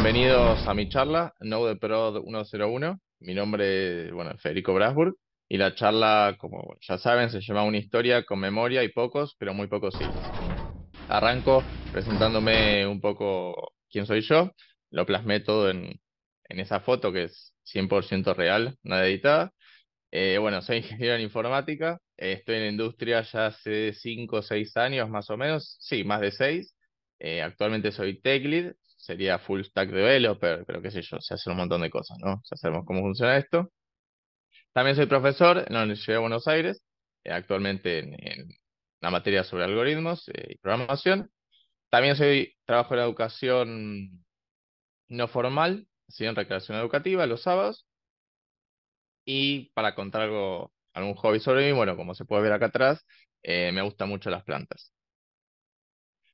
Bienvenidos a mi charla, Node Pro 101. Mi nombre es Federico Brasburg y la charla, como ya saben, se llama Una historia con memoria y pocos, pero muy pocos sí. Arranco presentándome un poco quién soy yo. Lo plasmé todo en, esa foto que es 100% real, nada editada. Eh, bueno, soy ingeniero en informática. estoy en industria ya hace 5 o 6 años más o menos. Sí, más de 6. Eh, actualmente soy tech lead sería full stack developer, pero qué sé yo, se hace un montón de cosas, ¿no? Ya sabemos cómo funciona esto. También soy profesor en la Universidad de Buenos Aires, eh, actualmente en, la materia sobre algoritmos eh, y programación. También soy, trabajo en la educación no formal, así en recreación educativa, los sábados. Y para contar algo, algún hobby sobre mí, bueno, como se puede ver acá atrás, eh, me gustan mucho las plantas.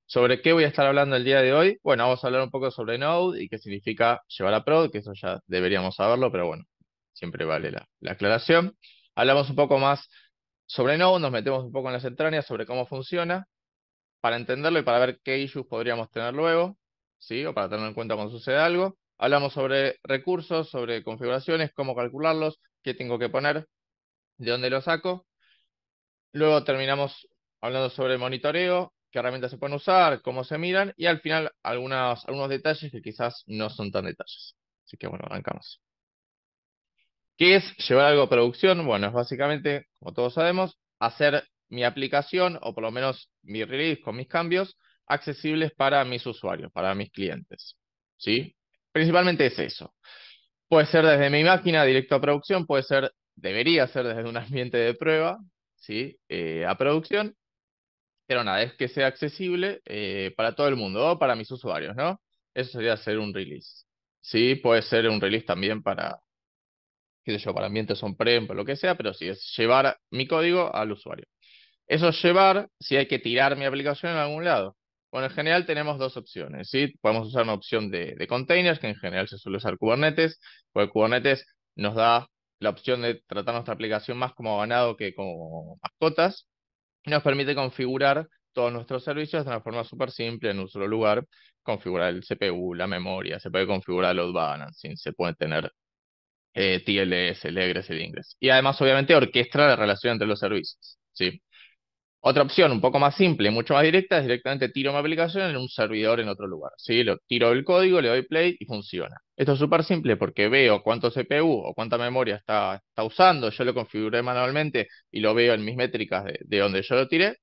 ¿Sobre qué voy a estar hablando el día de hoy? Bueno, vamos a hablar un poco sobre Node y qué significa llevar a prod, que eso ya deberíamos saberlo, pero bueno, siempre vale la, aclaración. Hablamos un poco más sobre Node, nos metemos un poco en las entrañas sobre cómo funciona, para entenderlo y para ver qué issues podríamos tener luego, ¿sí? O para tenerlo en cuenta cuando sucede algo. Hablamos sobre recursos, sobre configuraciones, cómo calcularlos, qué tengo que poner, de dónde lo saco. Luego terminamos hablando sobre monitoreo, qué herramientas se pueden usar, cómo se miran y al final algunos detalles que quizás no son tan detalles. Así que bueno, arrancamos. ¿Qué es llevar algo a producción? Bueno, es básicamente, como todos sabemos, hacer mi aplicación o por lo menos mi release con mis cambios accesibles para mis usuarios, para mis clientes. ¿Sí? Principalmente es eso. Puede ser desde mi máquina directo a producción, puede ser, debería ser desde un ambiente de prueba, ¿sí? Eh, a producción, pero nada, es que sea accesible eh, para todo el mundo o para mis usuarios, ¿no? Eso sería hacer un release. Sí, puede ser un release también para, qué sé yo, para ambientes on-prem, o lo que sea, pero sí, es llevar mi código al usuario. Eso es llevar si hay que tirar mi aplicación en algún lado. Bueno, en general tenemos dos opciones, ¿sí? Podemos usar una opción de, de containers, que en general se suele usar Kubernetes, porque Kubernetes nos da la opción de tratar nuestra aplicación más como ganado que como mascotas nos permite configurar todos nuestros servicios de una forma súper simple en un solo lugar, configurar el CPU, la memoria, se puede configurar load balancing, se puede tener eh, TLS, el egress, el ingress. Y además, obviamente, orquestra la relación entre los servicios, ¿sí? Otra opción un poco más simple, mucho más directa, es directamente tiro mi aplicación en un servidor en otro lugar. ¿sí? Lo, tiro el código, le doy play y funciona. Esto es súper simple porque veo cuánto CPU o cuánta memoria está, usando, yo lo configuré manualmente y lo veo en mis métricas de, donde yo lo tiré.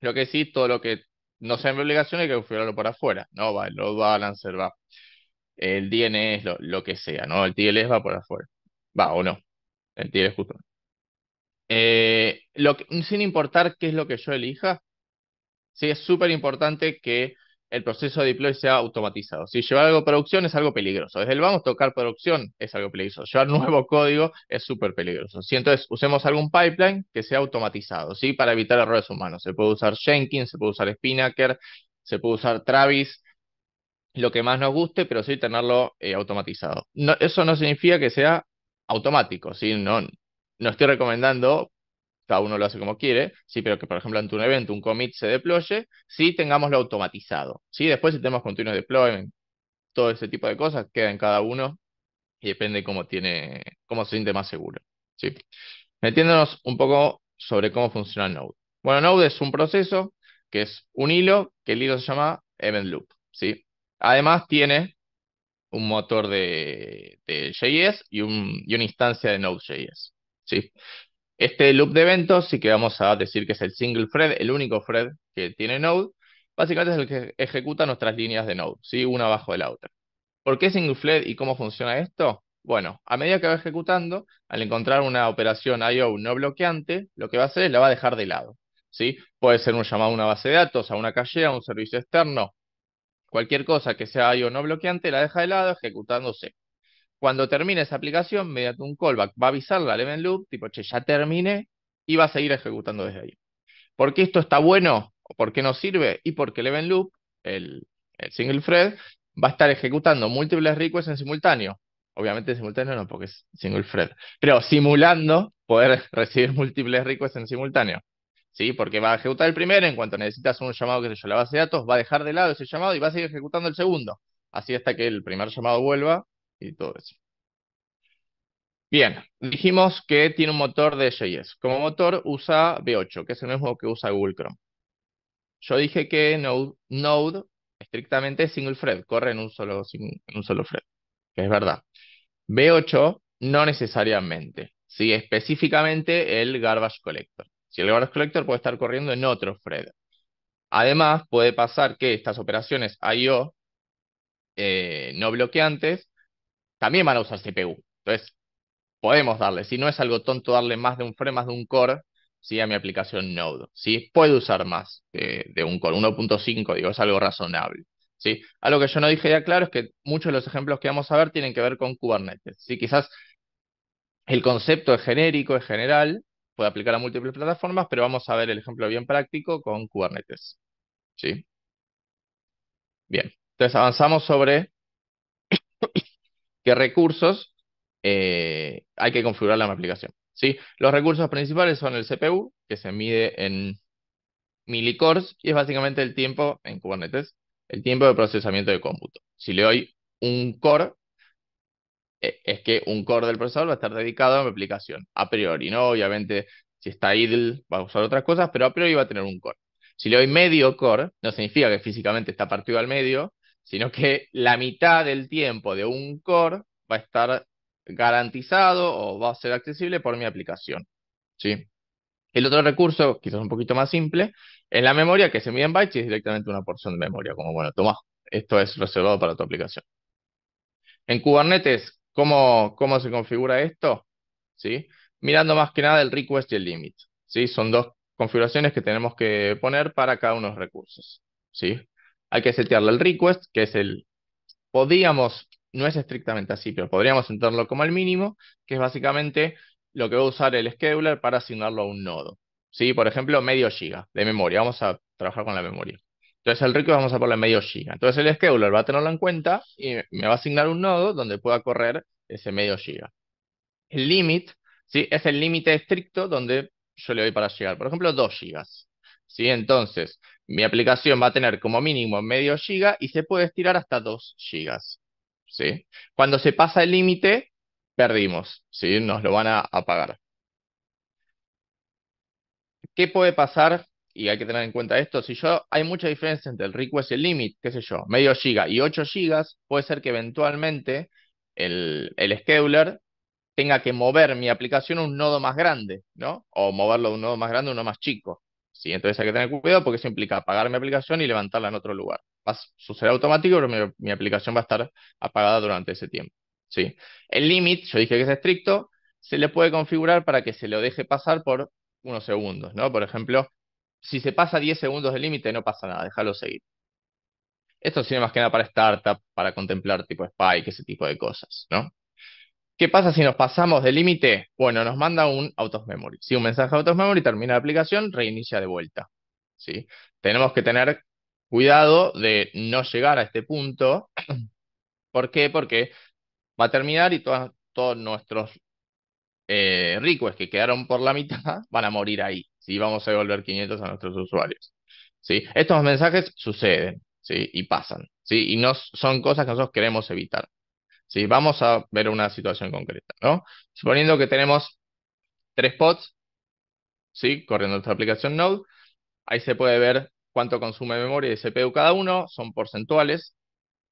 Lo que sí, todo lo que no sea mi aplicación hay que configurarlo por afuera, ¿no? Va el load balancer, va el DNS, lo, que sea, ¿no? El TLS va por afuera, va o no, el TLS justo. Eh, lo sin importar qué es lo que yo elija, sí es súper importante que el proceso de deploy sea automatizado. Si llevar algo a producción es algo peligroso. Desde el vamos a tocar producción es algo peligroso. Llevar nuevo código es súper peligroso. Si entonces usemos algún pipeline que sea automatizado, ¿sí? Para evitar errores humanos. Se puede usar Jenkins, se puede usar Spinnaker, se puede usar Travis, lo que más nos guste, pero sí tenerlo eh, automatizado. eso no significa que sea automático, ¿sí? No, no estoy recomendando, cada uno lo hace como quiere, sí, pero que por ejemplo ante un evento un commit se deploye, sí tengámoslo automatizado. Sí, después si tenemos continuous deployment, todo ese tipo de cosas queda en cada uno y depende cómo tiene, cómo se siente más seguro. ¿sí? Metiéndonos un poco sobre cómo funciona Node. Bueno, Node es un proceso que es un hilo, que el hilo se llama event loop. ¿sí? Además tiene un motor de, JS y, y una instancia de Node.js. ¿sí? Este loop de eventos sí que vamos a decir que es el single thread, el único thread que tiene Node, básicamente es el que ejecuta nuestras líneas de Node, ¿sí? una abajo de la otra. ¿Por qué single thread y cómo funciona esto? Bueno, a medida que va ejecutando, al encontrar una operación I.O. no bloqueante, lo que va a hacer es la va a dejar de lado. ¿sí? Puede ser un llamado a una base de datos, a una calle, a un servicio externo. Cualquier cosa que sea I/O no bloqueante la deja de lado ejecutándose. Cuando termine esa aplicación, mediante un callback, va a avisarle al event loop, tipo, che, ya termine, y va a seguir ejecutando desde ahí. ¿Por qué esto está bueno? ¿Por qué no sirve? Y porque el event loop, el, single thread, va a estar ejecutando múltiples requests en simultáneo. Obviamente en simultáneo no, porque es single thread. Pero simulando poder recibir múltiples requests en simultáneo. ¿Sí? Porque va a ejecutar el primero, en cuanto necesitas un llamado, que se yo, la base de datos, va a dejar de lado ese llamado y va a seguir ejecutando el segundo. Así hasta que el primer llamado vuelva y todo eso. Bien, dijimos que tiene un motor de JS. Como motor usa V8, que es el mismo que usa Google Chrome. Yo dije que Node, estrictamente es single thread, corre en un solo, en un solo thread, que es verdad. V8 no necesariamente, sí, específicamente el garbage collector. Si el garbage collector puede estar corriendo en otro thread. Además, puede pasar que estas operaciones IO eh, no bloqueantes también van a usar CPU. Entonces, podemos darle, si no es algo tonto darle más de un frame, más de un core, ¿sí? a mi aplicación Node. ¿sí? Puede usar más de, de un core, 1.5, digo, es algo razonable. ¿sí? Algo que yo no dije ya claro es que muchos de los ejemplos que vamos a ver tienen que ver con Kubernetes. ¿sí? Quizás el concepto es genérico, es general, puede aplicar a múltiples plataformas, pero vamos a ver el ejemplo bien práctico con Kubernetes. ¿sí? Bien, entonces avanzamos sobre recursos eh, hay que configurar la aplicación. si Los recursos principales son el CPU, que se mide en milicores y es básicamente el tiempo en Kubernetes, el tiempo de procesamiento de cómputo. Si le doy un core, eh, es que un core del procesador va a estar dedicado a mi aplicación, a priori, ¿no? Obviamente, si está idle, va a usar otras cosas, pero a priori va a tener un core. Si le doy medio core, no significa que físicamente está partido al medio, sino que la mitad del tiempo de un core va a estar garantizado o va a ser accesible por mi aplicación. ¿sí? El otro recurso, quizás un poquito más simple, es la memoria que se mide en bytes y es directamente una porción de memoria, como bueno, toma, esto es reservado para tu aplicación. En Kubernetes, ¿cómo, se configura esto? ¿Sí? Mirando más que nada el request y el limit. ¿sí? Son dos configuraciones que tenemos que poner para cada uno de los recursos. ¿sí? hay que setearle el request, que es el, podíamos, no es estrictamente así, pero podríamos sentarlo como el mínimo, que es básicamente lo que va a usar el scheduler para asignarlo a un nodo. ¿Sí? Por ejemplo, medio giga de memoria, vamos a trabajar con la memoria. Entonces el request vamos a poner medio giga. Entonces el scheduler va a tenerlo en cuenta y me va a asignar un nodo donde pueda correr ese medio giga. El límite, ¿sí? Es el límite estricto donde yo le doy para llegar. Por ejemplo, 2 gigas. ¿Sí? Entonces, mi aplicación va a tener como mínimo medio giga y se puede estirar hasta 2 gigas. ¿sí? Cuando se pasa el límite, perdimos, ¿sí? nos lo van a, apagar. ¿Qué puede pasar? Y hay que tener en cuenta esto, si yo hay mucha diferencia entre el request y el limit, qué sé yo, medio giga y 8 gigas, puede ser que eventualmente el, el scheduler tenga que mover mi aplicación a un nodo más grande, ¿no? O moverlo de un nodo más grande a uno más chico entonces hay que tener cuidado porque eso implica apagar mi aplicación y levantarla en otro lugar. Va a suceder automático, pero mi, aplicación va a estar apagada durante ese tiempo. Sí. El límite, yo dije que es estricto, se le puede configurar para que se lo deje pasar por unos segundos, ¿no? Por ejemplo, si se pasa 10 segundos del límite, no pasa nada, déjalo seguir. Esto sirve más que nada para startup, para contemplar tipo spike, ese tipo de cosas, ¿no? ¿Qué pasa si nos pasamos del límite? Bueno, nos manda un out memory. Si un mensaje out memory termina la aplicación, reinicia de vuelta. ¿sí? Tenemos que tener cuidado de no llegar a este punto. ¿Por qué? Porque va a terminar y todos nuestros eh, requests que quedaron por la mitad van a morir ahí. Si Vamos a devolver 500 a nuestros usuarios. ¿sí? Estos mensajes suceden ¿sí? y pasan. ¿sí? Y no son cosas que nosotros queremos evitar. Si Vamos a ver una situación concreta, ¿no? Suponiendo que tenemos tres pods, ¿sí? Corriendo nuestra aplicación Node, ahí se puede ver cuánto consume memoria y CPU cada uno, son porcentuales,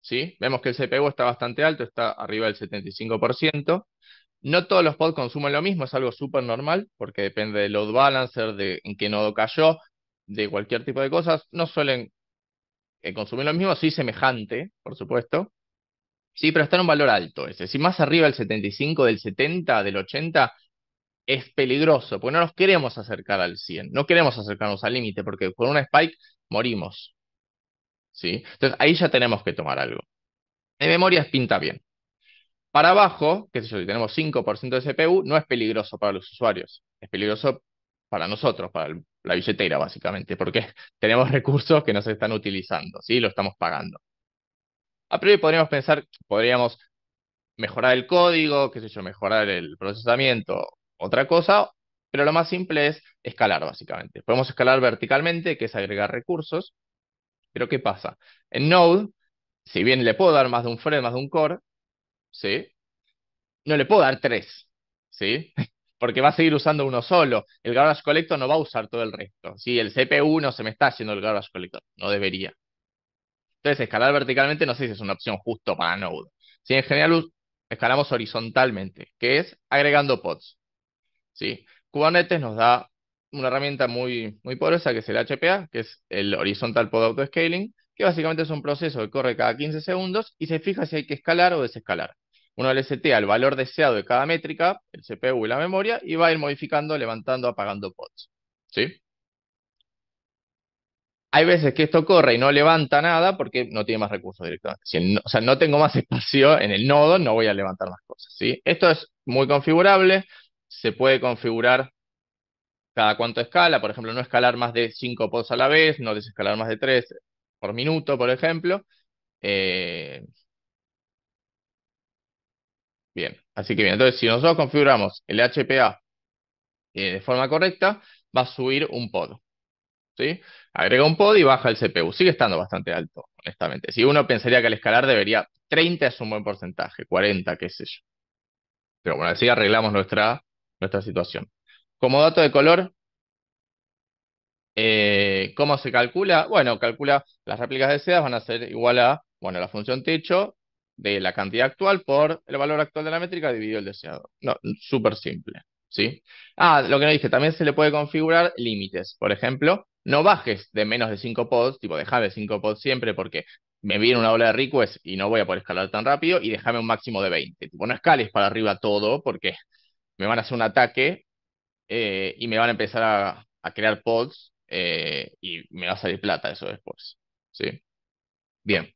¿sí? Vemos que el CPU está bastante alto, está arriba del 75%. No todos los pods consumen lo mismo, es algo súper normal, porque depende del load balancer, de en qué nodo cayó, de cualquier tipo de cosas. No suelen eh, consumir lo mismo, sí semejante, por supuesto. Sí, pero está en un valor alto ese. Si más arriba del 75, del 70, del 80, es peligroso, porque no nos queremos acercar al 100, no queremos acercarnos al límite, porque con una spike morimos. ¿Sí? Entonces ahí ya tenemos que tomar algo. En memoria pinta bien. Para abajo, que sé yo, si tenemos 5% de CPU, no es peligroso para los usuarios, es peligroso para nosotros, para la billetera básicamente, porque tenemos recursos que no se están utilizando, ¿sí? Lo estamos pagando. A priori podríamos pensar que podríamos mejorar el código, qué sé yo, mejorar el procesamiento, otra cosa, pero lo más simple es escalar, básicamente. Podemos escalar verticalmente, que es agregar recursos, pero ¿qué pasa? En Node, si bien le puedo dar más de un thread, más de un core, ¿sí? No le puedo dar tres, ¿sí? Porque va a seguir usando uno solo. El Garage collector no va a usar todo el resto. El CPU no se me está haciendo el Garage collector. No debería. Entonces, escalar verticalmente no sé si es una opción justo para Node. Si en general escalamos horizontalmente, que es agregando pods. Kubernetes nos da una herramienta muy, muy poderosa que es el HPA, que es el Horizontal Pod Auto Scaling, que básicamente es un proceso que corre cada 15 segundos y se fija si hay que escalar o desescalar. Uno le setea el valor deseado de cada métrica, el CPU y la memoria, y va a ir modificando, levantando, apagando pods. ¿Sí? hay veces que esto corre y no levanta nada porque no tiene más recursos directamente. o sea, no tengo más espacio en el nodo, no voy a levantar más cosas. Esto es muy configurable, se puede configurar cada cuánto escala, por ejemplo, no escalar más de 5 pods a la vez, no desescalar más de 3 por minuto, por ejemplo. Eh, bien, así que bien, entonces si nosotros configuramos el HPA eh, de forma correcta, va a subir un pod. Agrega un pod y baja el CPU. Sigue estando bastante alto, honestamente. Si uno pensaría que al escalar debería, 30 es un buen porcentaje, 40, qué sé yo. Pero bueno, así arreglamos nuestra, nuestra situación. Como dato de color, eh, ¿cómo se calcula? Bueno, calcula las réplicas deseadas van a ser igual a, bueno, la función techo de la cantidad actual por el valor actual de la métrica dividido el deseado. No, súper simple. ¿sí? Ah, lo que no dije, también se le puede configurar límites. Por ejemplo, no bajes de menos de 5 pods, tipo dejame 5 pods siempre porque me viene una ola de requests y no voy a poder escalar tan rápido y déjame un máximo de 20. Tipo, no escales para arriba todo porque me van a hacer un ataque eh, y me van a empezar a, crear pods eh, y me va a salir plata eso después. ¿sí? Bien.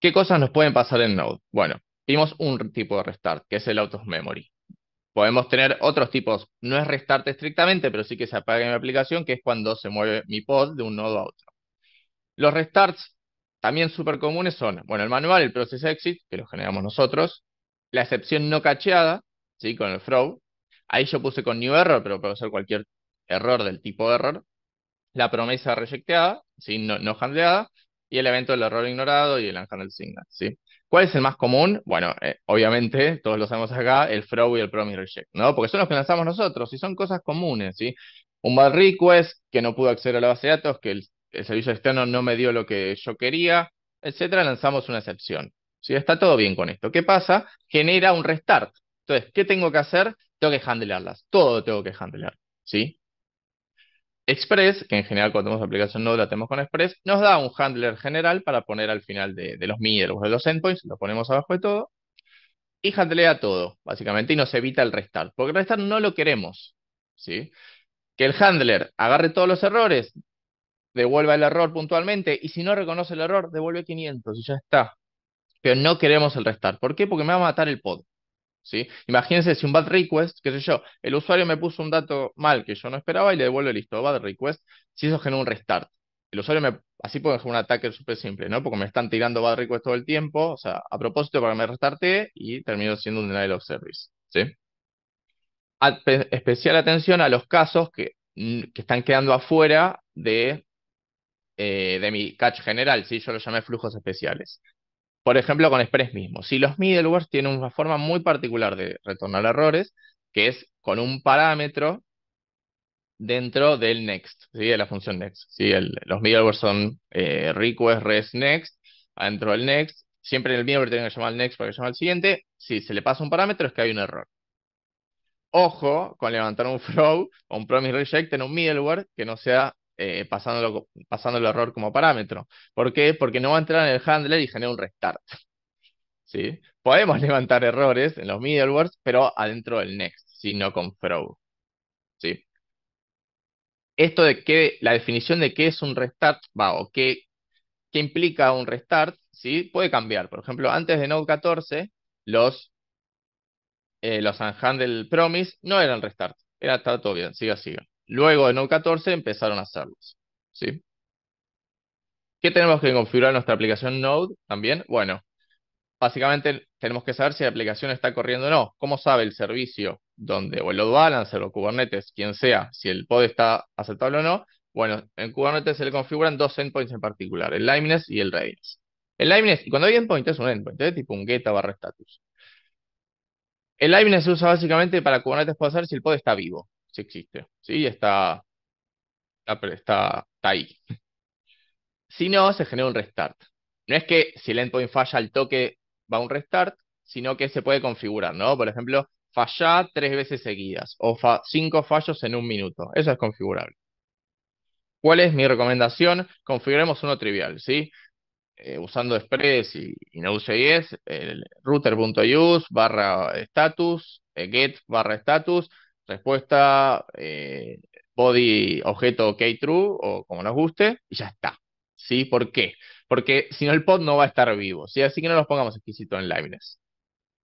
¿Qué cosas nos pueden pasar en Node? Bueno, vimos un tipo de restart, que es el out memory. Podemos tener otros tipos. No es restart estrictamente, pero sí que se apaga en aplicación, que es cuando se mueve mi pod de un nodo a otro. Los restarts también súper comunes son, bueno, el manual, el process exit, que lo generamos nosotros, la excepción no cacheada, ¿sí? Con el throw. Ahí yo puse con new error, pero puede ser cualquier error del tipo error. La promesa rejecteada, ¿sí? No, no handleada. Y el evento del error ignorado y el handle signal, ¿sí? ¿Cuál es el más común? Bueno, eh, obviamente, todos lo sabemos acá, el throw y el promise reject, ¿no? Porque son los que lanzamos nosotros y son cosas comunes, ¿sí? Un bad request que no pudo acceder a la base de datos, que el, servicio externo no me dio lo que yo quería, etcétera, lanzamos una excepción. ¿sí? Está todo bien con esto. ¿Qué pasa? Genera un restart. Entonces, ¿qué tengo que hacer? Tengo que handlearlas. Todo tengo que handlear, ¿sí? Express, que en general cuando tenemos aplicación no la tenemos con Express, nos da un handler general para poner al final de, de los o de los endpoints, lo ponemos abajo de todo, y handlea todo, básicamente, y nos evita el restart, porque el restart no lo queremos, ¿sí? Que el handler agarre todos los errores, devuelva el error puntualmente, y si no reconoce el error, devuelve 500 y ya está. Pero no queremos el restart. ¿Por qué? Porque me va a matar el pod. Imagínense si un bad request, qué sé yo, el usuario me puso un dato mal que yo no esperaba y le devuelvo listo, bad request, si eso genera un restart. El usuario me, así puede hacer un ataque súper simple, ¿no? Porque me están tirando bad request todo el tiempo, o sea, a propósito para que me restarte y termino siendo un denial of service, ¿sí? especial atención a los casos que, mm, están quedando afuera de eh, de mi catch general, ¿sí? yo lo llamé flujos especiales por ejemplo, con Express mismo. Si los middlewares tienen una forma muy particular de retornar errores, que es con un parámetro dentro del next, de la función next. Si los middlewares son eh, request, res, next, adentro del next. Siempre en el middleware tienen que llamar al next para que llame al siguiente. Si se le pasa un parámetro es que hay un error. Ojo con levantar un flow, o un promise reject en un middleware que no sea eh, pasando el error como parámetro. ¿Por qué? Porque no va a entrar en el handler y genera un restart. ¿Sí? Podemos levantar errores en los middlewares, pero adentro del next, Si no con throw. ¿Sí? Esto de que la definición de qué es un restart va, o qué, implica un restart, ¿sí? puede cambiar. Por ejemplo, antes de Node 14, los eh, los unhandle promise no eran restart. Era todo bien, siga, siga. Luego de Node 14 empezaron a hacerlos. ¿sí? ¿Qué tenemos que configurar en nuestra aplicación Node también? Bueno, básicamente tenemos que saber si la aplicación está corriendo o no. ¿Cómo sabe el servicio donde, o el load balancer o Kubernetes, quien sea, si el pod está aceptable o no? Bueno, en Kubernetes se le configuran dos endpoints en particular, el Liveness y el Readiness. El Liveness, y cuando hay endpoint es un endpoint, es ¿eh? tipo un geta barra status. El Liveness se usa básicamente para Kubernetes poder saber si el pod está vivo existe, sí, está, está, ahí. Si no, se genera un restart. No es que si el endpoint falla al toque va a un restart, sino que se puede configurar, ¿no? Por ejemplo, falla tres veces seguidas o cinco fallos en un minuto. Eso es configurable. ¿Cuál es mi recomendación? Configuremos uno trivial, ¿sí? Eh, usando Express y, Node.js, el router.use barra status, eh, get barra status, respuesta, eh, body, objeto, ok, true, o como nos guste, y ya está. ¿Sí? ¿Por qué? Porque si no, el pod no va a estar vivo. ¿sí? Así que no los pongamos exquisito en liveness.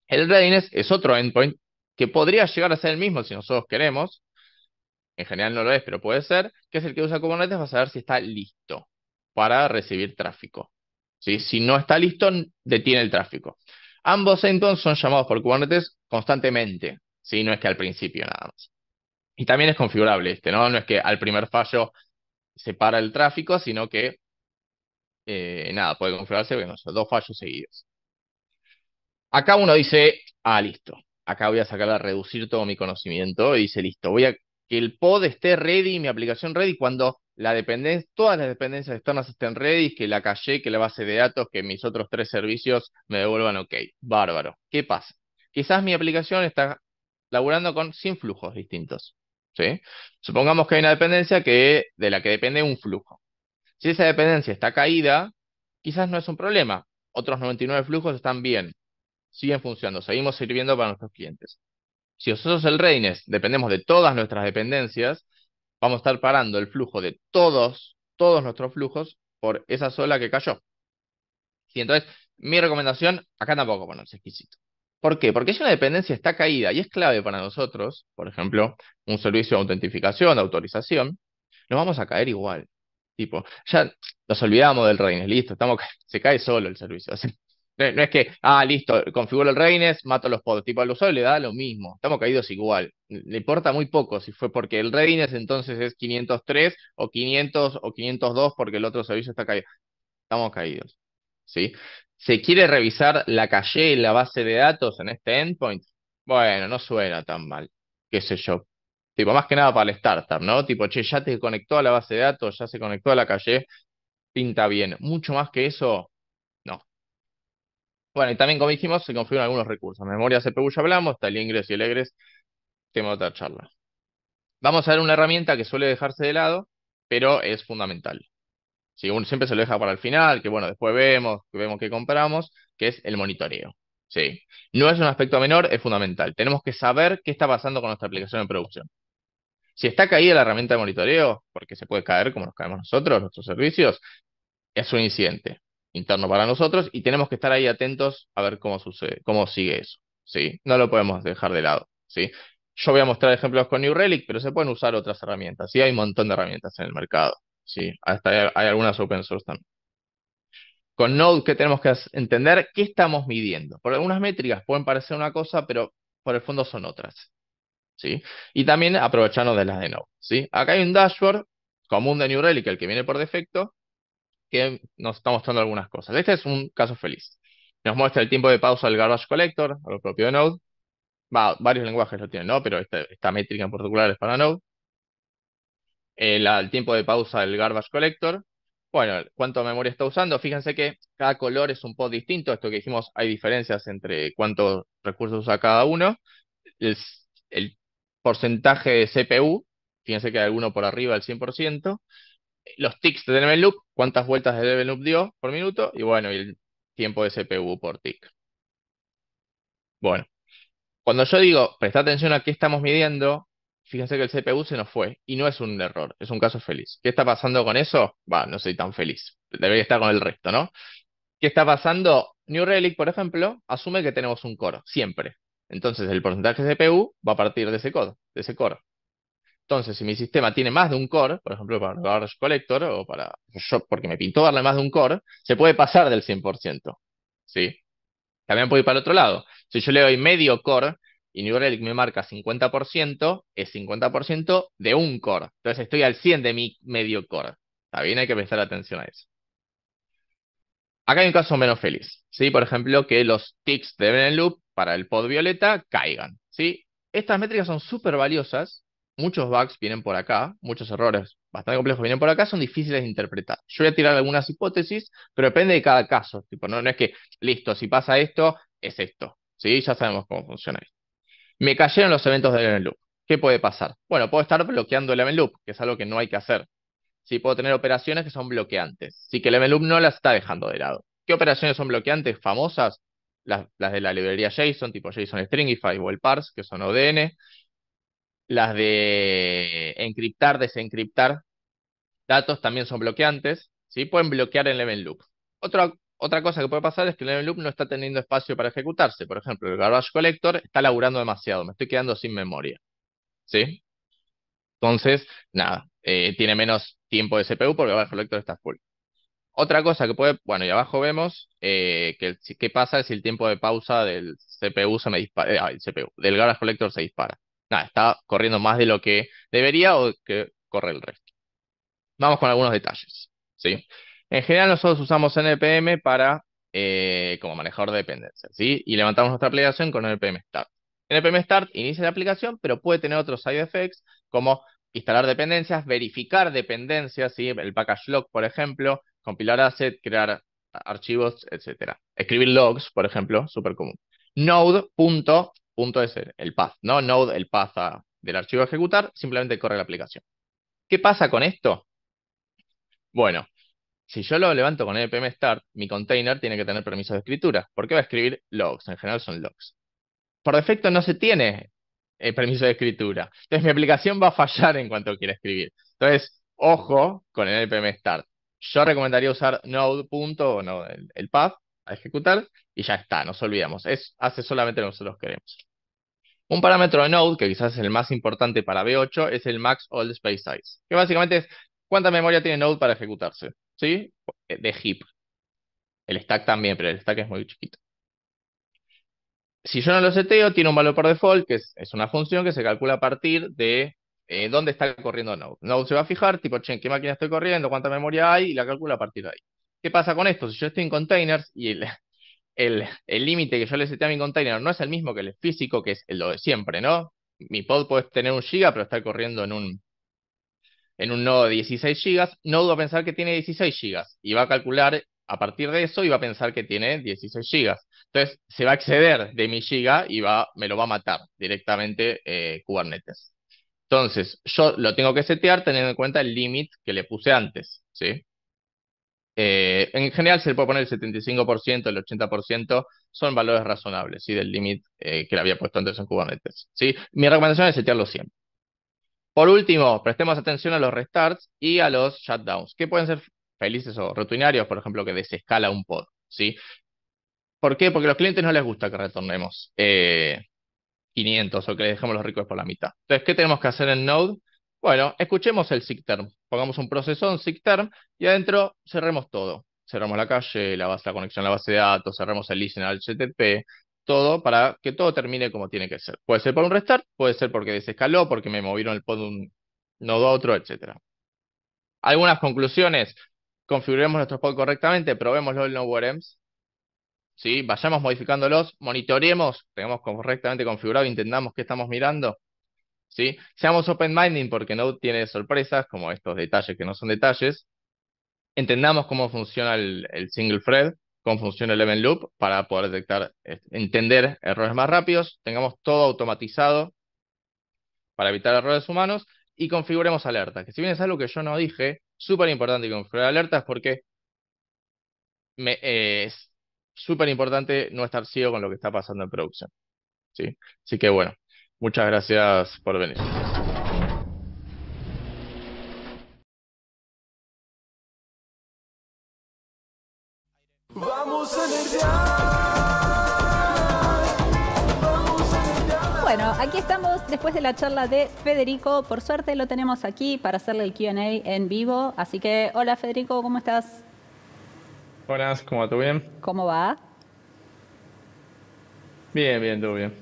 El readiness es otro endpoint que podría llegar a ser el mismo si nosotros queremos. En general no lo es, pero puede ser, que es el que usa Kubernetes para saber si está listo para recibir tráfico. Si no está listo, detiene el tráfico. Ambos endpoints son llamados por Kubernetes constantemente. ¿sí? No es que al principio nada más. Y también es configurable, este, ¿no? No es que al primer fallo se para el tráfico, sino que eh, nada, puede configurarse, bueno, dos fallos seguidos. Acá uno dice, ah, listo, acá voy a sacar a reducir todo mi conocimiento y dice, listo, voy a que el pod esté ready, mi aplicación ready, cuando todas las dependencias externas estén ready, que la calle, que la base de datos, que mis otros tres servicios me devuelvan ok. Bárbaro. ¿Qué pasa? Quizás mi aplicación está laburando con 100 flujos distintos. ¿sí? Supongamos que hay una dependencia que, de la que depende un flujo. Si esa dependencia está caída, quizás no es un problema. Otros 99 flujos están bien, siguen funcionando, seguimos sirviendo para nuestros clientes. Si nosotros el Reines dependemos de todas nuestras dependencias, vamos a estar parando el flujo de todos, todos nuestros flujos por esa sola que cayó. Y entonces, mi recomendación, acá tampoco ponerse exquisito. ¿Por qué? Porque si una dependencia está caída y es clave para nosotros, por ejemplo, un servicio de autentificación, de autorización, nos vamos a caer igual. Tipo, ya nos olvidamos del Reines, listo, estamos, se cae solo el servicio. no es que, ah, listo, configuro el Reines, mato los pods. Tipo, al usuario le da lo mismo, estamos caídos igual. Le importa muy poco si fue porque el Reines entonces es 503 o 500 o 502 porque el otro servicio está caído. Estamos caídos. ¿sí? ¿Se quiere revisar la calle y la base de datos en este endpoint? Bueno, no suena tan mal, qué sé yo. Tipo, más que nada para el startup, ¿no? Tipo, che, ya te conectó a la base de datos, ya se conectó a la calle, pinta bien. Mucho más que eso, no. Bueno, y también, como dijimos, se configuran algunos recursos. Memoria CPU ya hablamos, está el ingres y el egres, tema de otra charla. Vamos a ver una herramienta que suele dejarse de lado, pero es fundamental si uno siempre se lo deja para el final, que bueno, después vemos, que vemos qué compramos, que es el monitoreo. Sí. No es un aspecto menor, es fundamental. Tenemos que saber qué está pasando con nuestra aplicación en producción. Si está caída la herramienta de monitoreo, porque se puede caer como nos caemos nosotros, nuestros servicios, es un incidente interno para nosotros y tenemos que estar ahí atentos a ver cómo sucede, cómo sigue eso. ¿sí? No lo podemos dejar de lado. ¿sí? Yo voy a mostrar ejemplos con New Relic, pero se pueden usar otras herramientas. Sí, hay un montón de herramientas en el mercado. Sí, hasta hay, algunas open source también. Con Node, ¿qué tenemos que entender? ¿Qué estamos midiendo? Por algunas métricas pueden parecer una cosa, pero por el fondo son otras. ¿Sí? Y también aprovecharnos de las de Node. ¿sí? Acá hay un dashboard común de New Relic, el que viene por defecto, que nos está mostrando algunas cosas. Este es un caso feliz. Nos muestra el tiempo de pausa del Garbage Collector, a lo propio de Node. Va, varios lenguajes lo tienen, ¿no? Pero este, esta métrica en particular es para Node el, tiempo de pausa del garbage collector, bueno, cuánto memoria está usando. Fíjense que cada color es un poco distinto. Esto que dijimos, hay diferencias entre cuántos recursos usa cada uno. El, el porcentaje de CPU, fíjense que hay alguno por arriba del 100%. Los ticks de level loop, cuántas vueltas de level loop dio por minuto. Y bueno, el tiempo de CPU por tick. Bueno, cuando yo digo, presta atención a qué estamos midiendo, fíjense que el CPU se nos fue y no es un error, es un caso feliz. ¿Qué está pasando con eso? Va, no soy tan feliz. Debería estar con el resto, ¿no? ¿Qué está pasando? New Relic, por ejemplo, asume que tenemos un core, siempre. Entonces el porcentaje de CPU va a partir de ese core, de ese core. Entonces, si mi sistema tiene más de un core, por ejemplo, para Garage Collector o para yo, porque me pintó darle más de un core, se puede pasar del 100%. ¿Sí? También puedo ir para el otro lado. Si yo le doy medio core, y New Relic me marca 50%, es 50% de un core. Entonces estoy al 100 de mi medio core. Está bien, hay que prestar atención a eso. Acá hay un caso menos feliz, ¿sí? Por ejemplo, que los ticks de loop para el pod violeta caigan, ¿sí? Estas métricas son súper valiosas, muchos bugs vienen por acá, muchos errores bastante complejos vienen por acá, son difíciles de interpretar. Yo voy a tirar algunas hipótesis, pero depende de cada caso, tipo, no, es que, listo, si pasa esto, es esto, ¿sí? Ya sabemos cómo funciona esto. Me cayeron los eventos del event loop. ¿Qué puede pasar? Bueno, puedo estar bloqueando el event loop, que es algo que no hay que hacer. Sí, puedo tener operaciones que son bloqueantes. Sí, que el event loop no las está dejando de lado. ¿Qué operaciones son bloqueantes famosas? Las, de la librería JSON, tipo JSON Stringify o el parse, que son ODN. Las de encriptar, desencriptar datos también son bloqueantes. ¿sí? Pueden bloquear el event loop. Otra otra cosa que puede pasar es que el loop no está teniendo espacio para ejecutarse. Por ejemplo, el garbage collector está laburando demasiado, me estoy quedando sin memoria. ¿Sí? Entonces, nada, eh, tiene menos tiempo de CPU porque el garbage collector está full. Otra cosa que puede, bueno, y abajo vemos eh, que qué pasa si el tiempo de pausa del CPU se me dispara, el eh, CPU, del garbage collector se dispara. Nada, está corriendo más de lo que debería o que corre el resto. Vamos con algunos detalles, ¿sí? En general nosotros usamos npm para, eh, como manejador de dependencias, ¿sí? Y levantamos nuestra aplicación con npm start. npm start inicia la aplicación, pero puede tener otros side effects como instalar dependencias, verificar dependencias, El package log, por ejemplo, compilar asset, crear archivos, etc. Escribir logs, por ejemplo, súper común. Node punto, el path, ¿no? Node, el path del archivo a ejecutar, simplemente corre la aplicación. ¿Qué pasa con esto? Bueno, si yo lo levanto con npm start, mi container tiene que tener permiso de escritura, porque va a escribir logs, en general son logs. Por defecto no se tiene el eh, permiso de escritura, entonces mi aplicación va a fallar en cuanto quiera escribir. Entonces, ojo con el npm start. Yo recomendaría usar node. el, path a ejecutar y ya está, nos olvidamos. Es, hace solamente lo que nosotros queremos. Un parámetro de node, que quizás es el más importante para B8, es el max old space size, que básicamente es cuánta memoria tiene node para ejecutarse. ¿sí? Eh, de heap. El stack también, pero el stack es muy chiquito. Si yo no lo seteo, tiene un valor por default, que es, una función que se calcula a partir de eh, dónde está corriendo Node. Node se va a fijar, tipo, che, ¿en qué máquina estoy corriendo? ¿Cuánta memoria hay? Y la calcula a partir de ahí. ¿Qué pasa con esto? Si yo estoy en containers y el, el límite que yo le seteo a mi container no es el mismo que el físico, que es lo de siempre, ¿no? Mi pod puede tener un giga, pero está corriendo en un en un nodo de 16 GB, no va a pensar que tiene 16 GB y va a calcular a partir de eso y va a pensar que tiene 16 GB. Entonces se va a exceder de mi giga y me lo va a matar directamente eh, Kubernetes. Entonces yo lo tengo que setear teniendo en cuenta el límite que le puse antes. ¿sí? Eh, en general se le puede poner el 75%, el 80%, son valores razonables del límite eh, que le había puesto antes en Kubernetes. ¿sí? Mi recomendación es setearlo siempre. Por último, prestemos atención a los restarts y a los shutdowns, que pueden ser felices o rutinarios, por ejemplo, que desescala un pod, ¿sí? ¿Por qué? Porque a los clientes no les gusta que retornemos 500 eh, o que les dejemos los ricos por la mitad. Entonces, ¿qué tenemos que hacer en Node? Bueno, escuchemos el SIGTERM. Pongamos un procesón SIGTERM y adentro cerremos todo. Cerramos la calle, la, base, la conexión a la base de datos, cerramos el listener al HTTP, todo para que todo termine como tiene que ser. Puede ser por un restart, puede ser porque desescaló, porque me movieron el pod de un nodo a otro, etc. Algunas conclusiones. Configuremos nuestro pod correctamente, probémoslo en Nowherems. ¿sí? Vayamos modificándolos, monitoreemos, tengamos correctamente configurado, intentamos qué estamos mirando. Seamos open-minded porque no tiene sorpresas, como estos detalles que no son detalles. Entendamos cómo funciona el single thread con función Event Loop para poder detectar, eh, entender errores más rápidos, tengamos todo automatizado para evitar errores humanos y configuremos alertas, que si bien es algo que yo no dije, súper importante configurar alertas porque eh, es súper importante no estar ciego con lo que está pasando en producción. ¿sí? Así que bueno, muchas gracias por venir. Bueno, aquí estamos después de la charla de Federico. Por suerte lo tenemos aquí para hacerle el QA en vivo. Así que, hola Federico, ¿cómo estás? Buenas, ¿cómo va? bien? ¿Cómo va? Bien, bien, todo bien.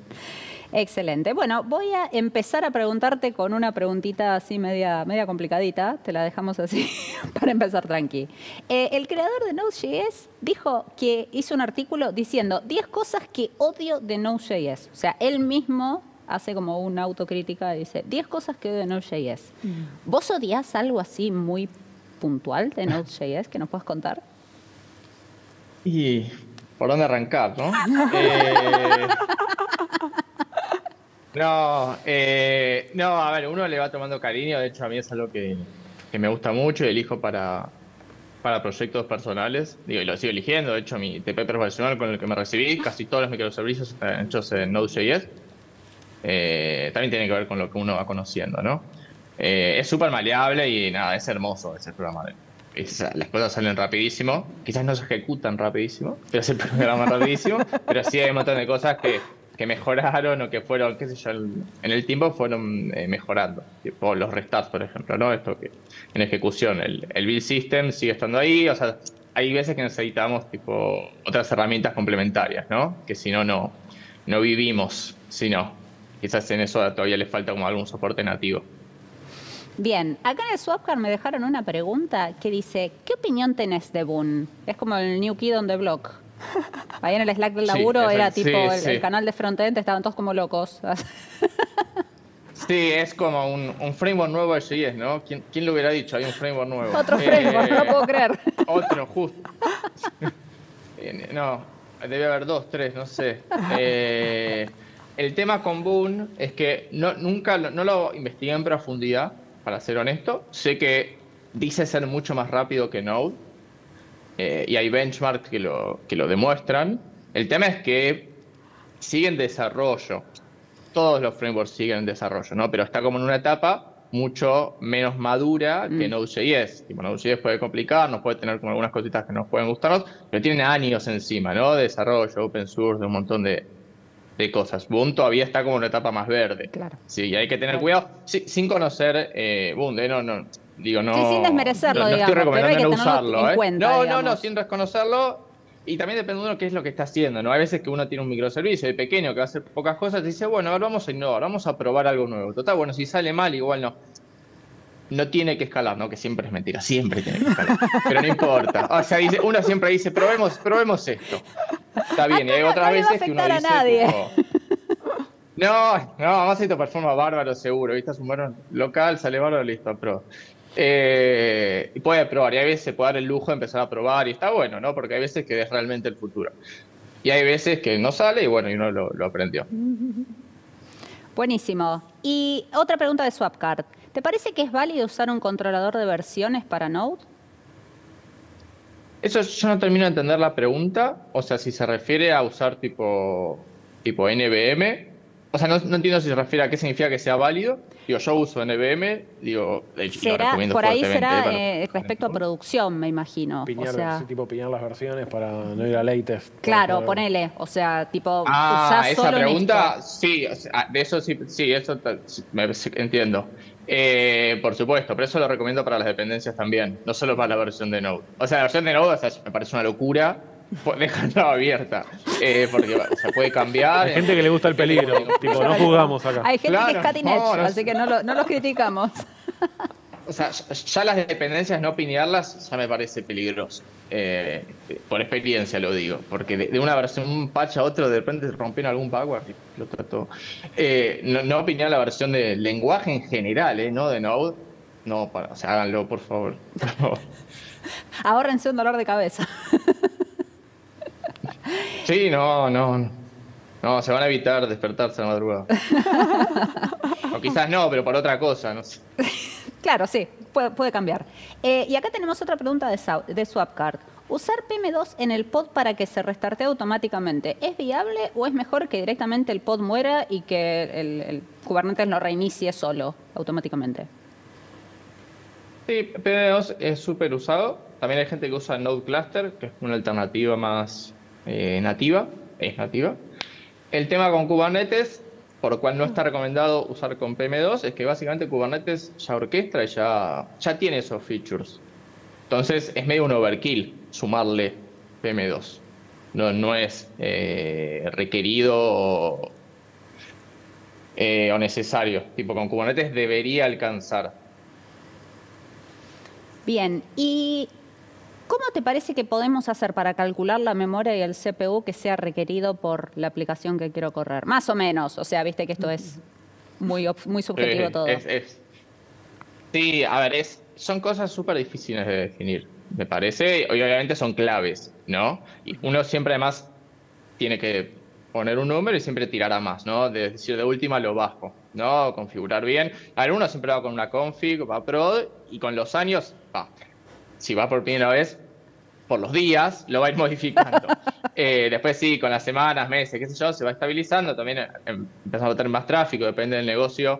Excelente. Bueno, voy a empezar a preguntarte con una preguntita así media, media complicadita. Te la dejamos así para empezar tranqui. Eh, el creador de Node.js dijo que hizo un artículo diciendo 10 cosas que odio de Node.js. O sea, él mismo hace como una autocrítica y dice 10 cosas que odio de Node.js. Mm. ¿Vos odias algo así muy puntual de Node.js que nos puedas contar? Y por dónde arrancar, ¿no? Eh, no, eh, no, a ver, uno le va tomando cariño, de hecho a mí es algo que, me gusta mucho y elijo para, para proyectos personales. Digo, y lo sigo eligiendo, de hecho mi TP profesional con el que me recibí, casi todos los microservicios están hechos en Node.js. Eh, también tiene que ver con lo que uno va conociendo, ¿no? Eh, es súper maleable y nada, es hermoso ese programa. las cosas salen rapidísimo, quizás no se ejecutan rapidísimo, pero es el programa rapidísimo, pero sí hay un montón de cosas que que mejoraron o que fueron, qué sé yo, en el tiempo fueron eh, mejorando. Tipo los restats, por ejemplo, ¿no? Esto que en ejecución, el, el build system sigue estando ahí, o sea, hay veces que necesitamos tipo otras herramientas complementarias, ¿no? Que si no, no, no vivimos, sino quizás en eso todavía le falta como algún soporte nativo. Bien, acá en el Swapcar me dejaron una pregunta que dice, ¿qué opinión tenés de Boon? Es como el New Kid on the Block. Ahí en el Slack del laburo era tipo el, canal de frontend, estaban todos como locos. sí, es como un, framework nuevo de JS, ¿no? ¿Quién, lo hubiera dicho? Hay un framework nuevo. Otro framework, no puedo creer. Otro, justo. no, debe haber dos, tres, no sé. Eh, el tema con Boon es que nunca no lo investigué en profundidad, para ser honesto. Sé que dice ser mucho más rápido que Node eh, y hay benchmarks que lo, que lo demuestran. El tema es que sigue en desarrollo. Todos los frameworks siguen en desarrollo, ¿no? Pero está como en una etapa mucho menos madura que mm. Node.js. Tipo, Node.js puede complicar, nos puede tener como algunas cositas que nos pueden gustarnos, pero tiene años encima, ¿no? desarrollo, open source, de un montón de, de cosas. Boom todavía está como en una etapa más verde. Claro. Sí, y hay que tener cuidado sin conocer eh, Boom. Eh, no, no, Digo, no, sin desmerecerlo, no, no estoy recomendando pero hay que no usarlo. En ¿eh? cuenta, no, no, no, sin desconocerlo. Y también depende de uno qué es lo que está haciendo, ¿no? Hay veces que uno tiene un microservicio de pequeño que va a hacer pocas cosas y dice, bueno, ahora vamos a innovar, vamos a probar algo nuevo. Total, bueno, si sale mal, igual no. No tiene que escalar, ¿no? Que siempre es mentira, siempre tiene que escalar. Pero no importa. O sea, uno siempre dice, probemos, probemos esto. Está bien, y hay otras veces que uno dice... No, nadie. no, no, vamos a hacer forma bárbaro, seguro. Viste, es un local, sale bárbaro, listo, pro. Eh, y puede probar, y a veces se puede dar el lujo de empezar a probar, y está bueno, ¿no? Porque hay veces que es realmente el futuro. Y hay veces que no sale, y bueno, y uno lo, aprendió. Buenísimo. Y otra pregunta de Swapcard. ¿Te parece que es válido usar un controlador de versiones para Node? Eso yo no termino de entender la pregunta. O sea, si se refiere a usar tipo, tipo NVM o sea, no, entiendo si se refiere a qué significa que sea válido. Digo, yo uso NVM, digo, de hecho, recomiendo Por ahí será eh, respecto a producción, me imagino. Piñar, o tipo piñar las versiones para no ir a latest. Claro, ponele. O sea, tipo, ah, esa pregunta, sí, ah, de eso sí, sí, eso me, entiendo. Eh, por supuesto, pero eso lo recomiendo para las dependencias también, no solo para la versión de Node. O sea, la versión de Node me parece una locura pues dejarla abierta. Eh, porque se puede cambiar. Hay gente que le gusta el peligro. no jugamos acá. Hay gente que es catinet, así que no, lo, los criticamos. O sea, ya las dependencias, no opinarlas, ya me parece peligroso. Eh, por experiencia lo digo. Porque de, una versión, un patch a otro, de repente rompieron algún power y lo trató. Eh, no, no opinar la versión de lenguaje en general, eh no de Node. No, para, o sea, háganlo, por favor. ahorrense un dolor de cabeza. Sí, no, no. No, se van a evitar despertarse a la madrugada. o quizás no, pero por otra cosa, no sé. Claro, sí, puede, cambiar. Eh, y acá tenemos otra pregunta de, Swapcard. ¿Usar PM2 en el pod para que se restarte automáticamente es viable o es mejor que directamente el pod muera y que el, el Kubernetes lo reinicie solo automáticamente? Sí, PM2 es súper usado. También hay gente que usa Node Cluster, que es una alternativa más eh, nativa, es nativa. El tema con Kubernetes, por lo cual no está recomendado usar con PM2, es que básicamente Kubernetes ya orquestra y ya, ya tiene esos features. Entonces es medio un overkill sumarle PM2. No, no es eh, requerido o, eh, o necesario. Tipo, con Kubernetes debería alcanzar. Bien, y ¿Cómo te parece que podemos hacer para calcular la memoria y el CPU que sea requerido por la aplicación que quiero correr? Más o menos, o sea, viste que esto es muy, muy subjetivo eh, todo. Sí, a ver, son cosas súper difíciles de definir, me parece, y obviamente son claves, ¿no? uno siempre además tiene que poner un número y siempre tirar a más, ¿no? De, decir, de última lo bajo, ¿no? Configurar bien. A ver, uno siempre va con una config, va prod y con los años va si va por primera vez, por los días, lo va a ir modificando. Eh, después sí, con las semanas, meses, qué sé yo, se va estabilizando, también eh, em, empezamos a tener más tráfico, depende del negocio,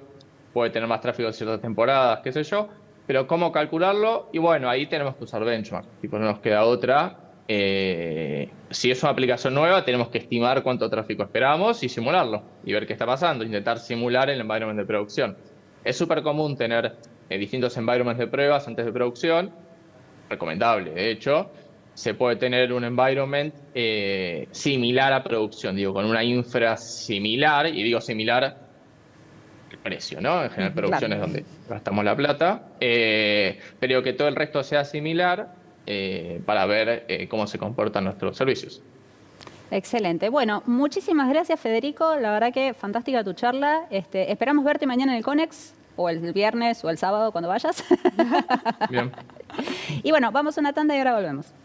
puede tener más tráfico en ciertas temporadas, qué sé yo, pero cómo calcularlo, y bueno, ahí tenemos que usar benchmark, Y, no nos queda otra. Eh, si es una aplicación nueva, tenemos que estimar cuánto tráfico esperamos y simularlo, y ver qué está pasando, intentar simular el environment de producción. Es súper común tener distintos environments de pruebas antes de producción, recomendable, de hecho, se puede tener un environment eh, similar a producción, digo, con una infra similar, y digo similar el precio, ¿no? En general, producción es donde gastamos la plata, eh, pero que todo el resto sea similar eh, para ver cómo se comportan nuestros servicios. Excelente. Bueno, muchísimas gracias, Federico. La verdad que fantástica tu charla. Este, esperamos verte mañana en el CONEX o el viernes o el sábado cuando vayas. Bien. Y bueno, vamos a una tanda y ahora volvemos.